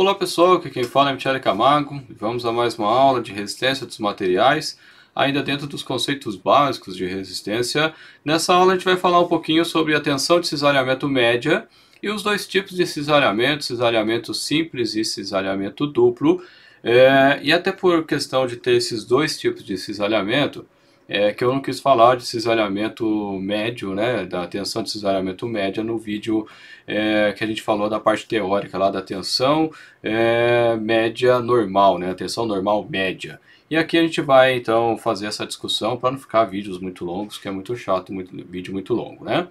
Olá pessoal, aqui quem fala é Michele Camargo vamos a mais uma aula de resistência dos materiais, ainda dentro dos conceitos básicos de resistência. Nessa aula a gente vai falar um pouquinho sobre a tensão de cisalhamento média e os dois tipos de cisalhamento, cisalhamento simples e cisalhamento duplo. É, e até por questão de ter esses dois tipos de cisalhamento, é que eu não quis falar de cisalhamento médio, né, da tensão de cisalhamento média no vídeo é, que a gente falou da parte teórica lá da tensão é, média normal, né, a tensão normal média. E aqui a gente vai então fazer essa discussão para não ficar vídeos muito longos, que é muito chato, muito vídeo muito longo, né?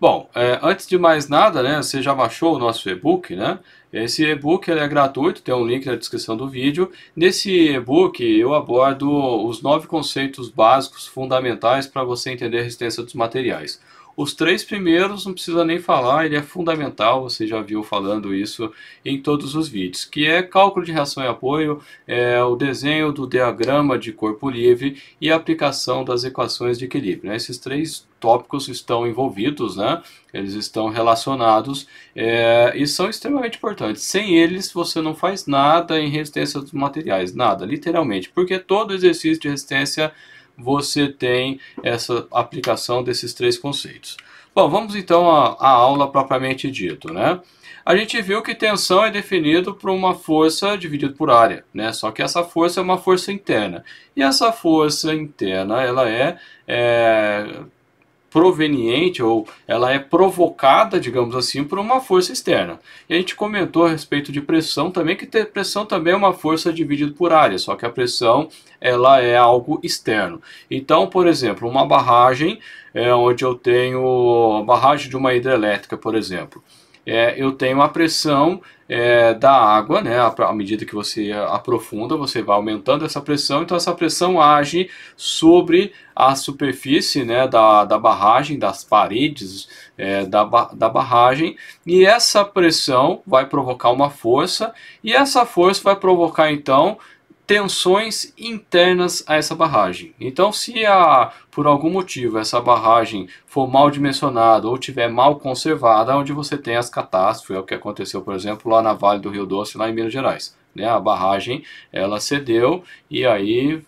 Bom, é, antes de mais nada, né, você já baixou o nosso e-book, né? Esse e-book é gratuito, tem um link na descrição do vídeo. Nesse e-book eu abordo os nove conceitos básicos fundamentais para você entender a resistência dos materiais. Os três primeiros não precisa nem falar, ele é fundamental, você já viu falando isso em todos os vídeos, que é cálculo de reação e apoio, é, o desenho do diagrama de corpo livre e a aplicação das equações de equilíbrio. Né? Esses três tópicos estão envolvidos, né? Eles estão relacionados é, e são extremamente importantes. Sem eles, você não faz nada em resistência dos materiais, nada, literalmente, porque todo exercício de resistência você tem essa aplicação desses três conceitos. Bom, vamos então à, aula propriamente dito, né? A gente viu que tensão é definido por uma força dividida por área, né? Só que essa força é uma força interna. E essa força interna, ela é, é proveniente ou ela é provocada, digamos assim, por uma força externa. E a gente comentou a respeito de pressão também que pressão também é uma força dividida por área, só que a pressão ela é algo externo. Então, por exemplo, uma barragem é, onde eu tenho a barragem de uma hidrelétrica, por exemplo é, eu tenho a pressão é, da água, né? À medida que você aprofunda, você vai aumentando essa pressão, então essa pressão age sobre a superfície né, da, da barragem, das paredes é, da, da barragem, e essa pressão vai provocar uma força, e essa força vai provocar então tensões internas a essa barragem. Então, se a, por algum motivo essa barragem for mal dimensionada ou tiver mal conservada, onde você tem as catástrofes, é o que aconteceu, por exemplo, lá na Vale do Rio Doce, lá em Minas Gerais. Né? A barragem ela cedeu e aí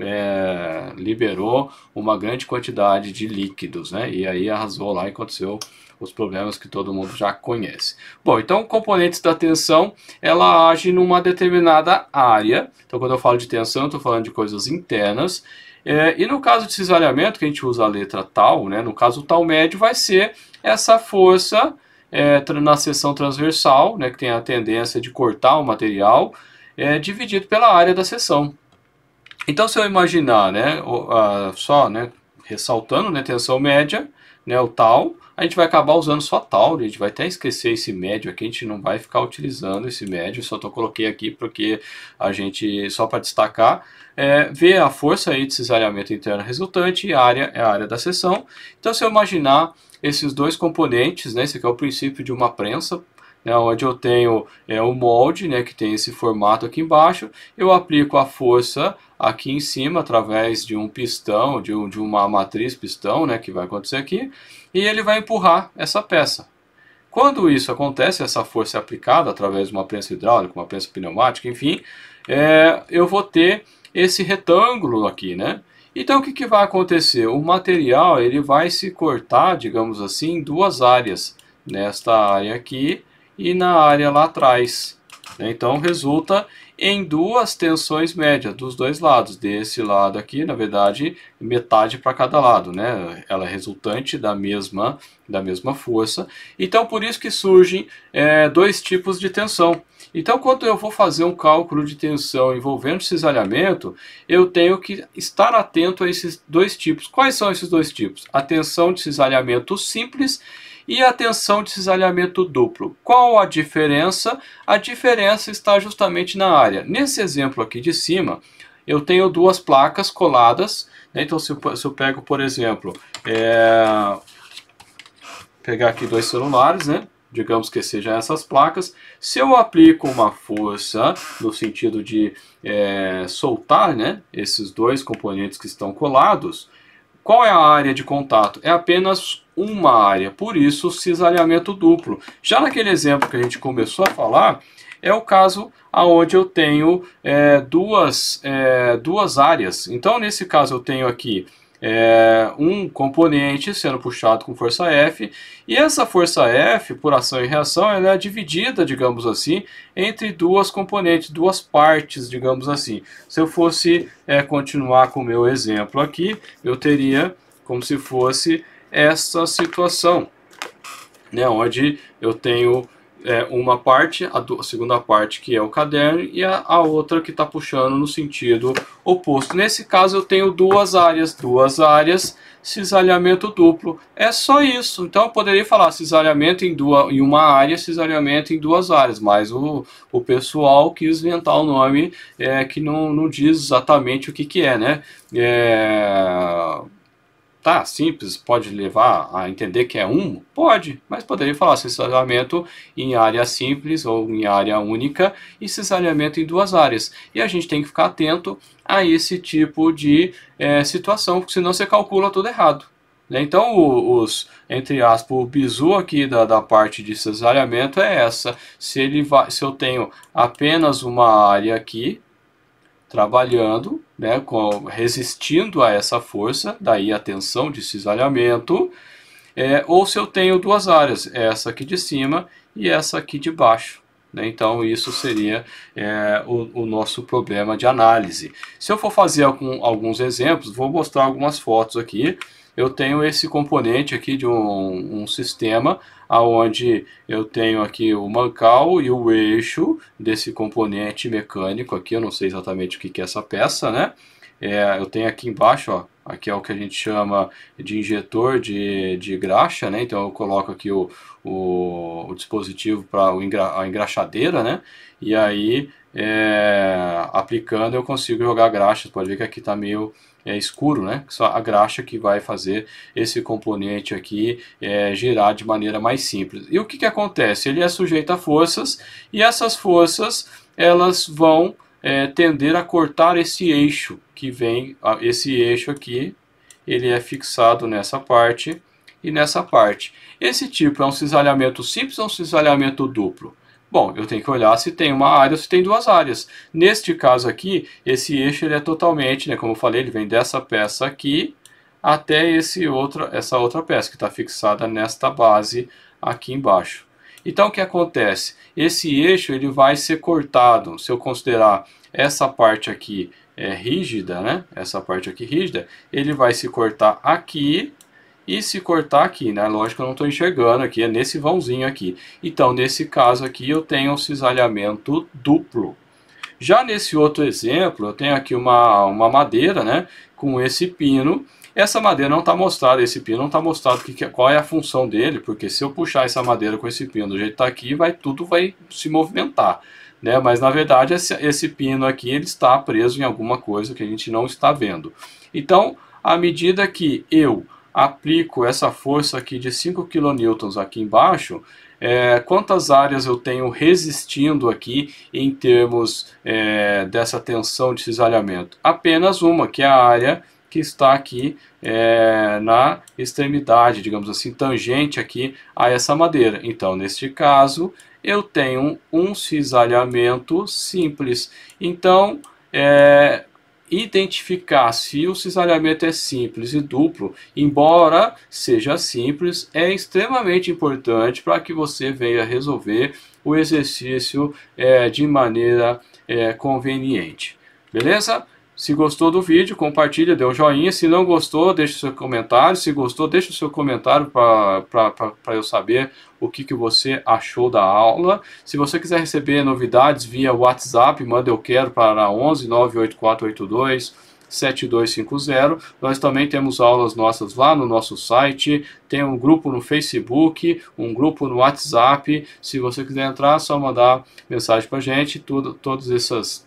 é, liberou uma grande quantidade de líquidos, né? E aí arrasou lá e aconteceu os problemas que todo mundo já conhece. Bom, então componentes da tensão, ela age numa determinada área. Então quando eu falo de tensão, estou falando de coisas internas. É, e no caso de cisalhamento, que a gente usa a letra tal, né, no caso o tal médio vai ser essa força é, na seção transversal, né, que tem a tendência de cortar o material, é, dividido pela área da seção. Então se eu imaginar, né, só né, ressaltando né, tensão média, né, o tal, a gente vai acabar usando só tal, a gente vai até esquecer esse médio aqui, a gente não vai ficar utilizando esse médio, só tô coloquei aqui porque a gente, só para destacar, é, a força aí de cisalhamento interno resultante e a área é a área da seção. Então se eu imaginar esses dois componentes, né, esse aqui é o princípio de uma prensa, né, onde eu tenho é, molde né, que tem esse formato aqui embaixo, eu aplico a força aqui em cima através de um pistão, de, um, de uma matriz pistão né, que vai acontecer aqui, e ele vai empurrar essa peça. Quando isso acontece, essa força é aplicada através de uma prensa hidráulica, uma prensa pneumática, enfim, é, eu vou ter esse retângulo aqui, né? Então o que, que vai acontecer? O material ele vai se cortar, digamos assim, em duas áreas. Nesta área aqui e na área lá atrás. Né? Então resulta em duas tensões médias dos dois lados. Desse lado aqui, na verdade, metade para cada lado. Né? Ela é resultante da mesma, da mesma força. Então por isso que surgem é, dois tipos de tensão. Então quando eu vou fazer um cálculo de tensão envolvendo cisalhamento, eu tenho que estar atento a esses dois tipos. Quais são esses dois tipos? A tensão de cisalhamento simples e a tensão de cisalhamento duplo. Qual a diferença? A diferença está justamente na área. Nesse exemplo aqui de cima, eu tenho duas placas coladas. Né? Então, se eu, se eu, pego, por exemplo, é... pegar aqui dois celulares, né? digamos que sejam essas placas, se eu aplico uma força no sentido de é, soltar né, esses dois componentes que estão colados, qual é a área de contato? É apenas uma área, por isso cisalhamento duplo. Já naquele exemplo que a gente começou a falar, é o caso aonde eu tenho é, duas, é, duas áreas. Então, nesse caso, eu tenho aqui é, um componente sendo puxado com força F, e essa força F, por ação e reação, ela é dividida, digamos assim, entre duas componentes, duas partes, digamos assim. Se eu fosse é, continuar com o meu exemplo aqui, eu teria como se fosse essa situação, né, onde eu tenho é, uma parte, a, do, a, segunda parte que é o caderno e a, a outra que está puxando no sentido oposto. Nesse caso eu tenho duas áreas, duas áreas, cisalhamento duplo. É só isso. Então eu poderia falar cisalhamento em, duas, em uma área, cisalhamento em duas áreas, mas o, o pessoal quis inventar o um nome é, que não, não diz exatamente o que, que é, né? É, tá simples, pode levar a entender que é um? Pode, mas poderia falar cisalhamento em área simples ou em área única e cisalhamento em duas áreas. E a gente tem que ficar atento a esse tipo de é, situação, porque senão você calcula tudo errado. Né? Então, os, entre aspas, o bizu aqui da, da parte de cesalhamento é essa. Se, ele vai, se eu tenho apenas uma área aqui, trabalhando, né, com, resistindo a essa força, daí a tensão de cisalhamento, é, ou se eu tenho duas áreas, é essa aqui de cima e essa aqui de baixo. Né? Então, isso seria é, o, o, nosso problema de análise. Se eu for fazer algum, alguns exemplos, vou mostrar algumas fotos aqui eu tenho esse componente aqui de um, um sistema aonde eu tenho aqui o mancal e o eixo desse componente mecânico aqui, eu não sei exatamente o que, que é essa peça, né? É, eu tenho aqui embaixo, ó, aqui é o que a gente chama de injetor de, de graxa, né? Então eu coloco aqui o, o, o dispositivo para engra, a engraxadeira, né? E aí é, aplicando eu consigo jogar graxas, pode ver que aqui está meio é, escuro, né? Só a graxa que vai fazer esse componente aqui é, girar de maneira mais simples. E o que, que acontece? Ele é sujeito a forças e essas forças elas vão é, tender a cortar esse eixo que vem, esse eixo aqui, ele é fixado nessa parte e nessa parte. Esse tipo é um cisalhamento simples ou um cisalhamento duplo? Bom, eu tenho que olhar se tem uma área ou se tem duas áreas. Neste caso aqui, esse eixo ele é totalmente, né, como eu falei, ele vem dessa peça aqui até esse outra, essa outra peça que está fixada nesta base aqui embaixo. Então o que acontece? Esse eixo ele vai ser cortado. Se eu considerar essa parte aqui é, rígida, né? essa parte aqui rígida, ele vai se cortar aqui e se cortar aqui, né? Lógico que eu não estou enxergando aqui, é nesse vãozinho aqui. Então, nesse caso aqui, eu tenho um cisalhamento duplo. Já nesse outro exemplo, eu tenho aqui uma, uma madeira, né? Com esse pino. Essa madeira não está mostrada, esse pino não está mostrado que, qual é a função dele, porque se eu puxar essa madeira com esse pino do jeito que está aqui, vai, tudo vai se movimentar. Né? Mas na verdade esse, esse, pino aqui ele está preso em alguma coisa que a gente não está vendo. Então, à medida que eu aplico essa força aqui de 5 kN aqui embaixo, é, quantas áreas eu tenho resistindo aqui em termos é, dessa tensão de cisalhamento? Apenas uma, que é a área que está aqui é, na extremidade, digamos assim, tangente aqui a essa madeira. Então, neste caso, eu tenho um cisalhamento simples. Então, é, identificar se o cisalhamento é simples e duplo, embora seja simples, é extremamente importante para que você venha resolver o exercício é, de maneira é, conveniente. Beleza? Se gostou do vídeo, compartilha, dê um joinha. Se não gostou, deixe seu comentário. Se gostou, deixe seu comentário para eu saber o que, que você achou da aula. Se você quiser receber novidades via WhatsApp, manda eu quero para 11 98482 7250. Nós também temos aulas nossas lá no nosso site, tem um grupo no Facebook, um grupo no WhatsApp. Se você quiser entrar, é só mandar mensagem para gente. Tudo, todas essas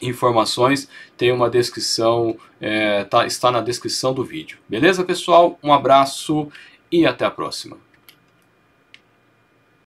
informações, tem uma descrição, é, tá, está na descrição do vídeo. Beleza, pessoal? Um abraço e até a próxima.